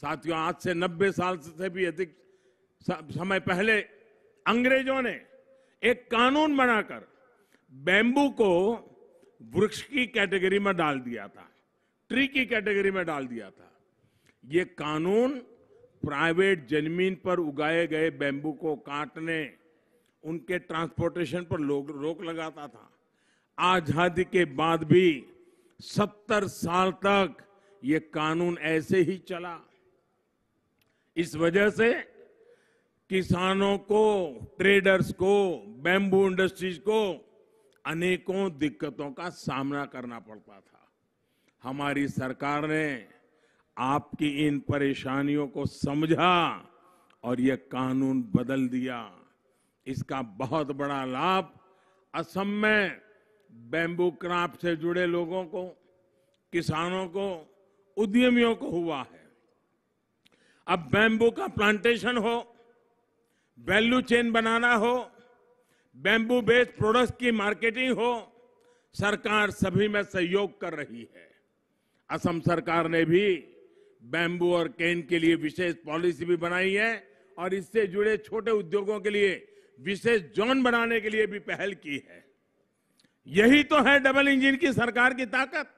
साथियों आज से 90 साल से भी अधिक समय पहले अंग्रेजों ने एक कानून बनाकर बेंबू को वृक्ष की कैटेगरी में डाल दिया था ट्री की कैटेगरी में डाल दिया था ये कानून प्राइवेट जमीन पर उगाए गए बेंबू को काटने उनके ट्रांसपोर्टेशन पर लोग रोक लगाता था आजादी के बाद भी सत्तर साल तक ये कानून ऐसे ही चला इस वजह से किसानों को ट्रेडर्स को बैम्बू इंडस्ट्रीज को अनेकों दिक्कतों का सामना करना पड़ता था हमारी सरकार ने आपकी इन परेशानियों को समझा और यह कानून बदल दिया इसका बहुत बड़ा लाभ असम में बैम्बू क्राफ्ट से जुड़े लोगों को किसानों को उद्यमियों को हुआ है अब बैंबू का प्लांटेशन हो वैल्यू चेन बनाना हो बैंबू बेस्ड प्रोडक्ट्स की मार्केटिंग हो सरकार सभी में सहयोग कर रही है असम सरकार ने भी बैंबू और केन के लिए विशेष पॉलिसी भी बनाई है और इससे जुड़े छोटे उद्योगों के लिए विशेष जोन बनाने के लिए भी पहल की है यही तो है डबल इंजन की सरकार की ताकत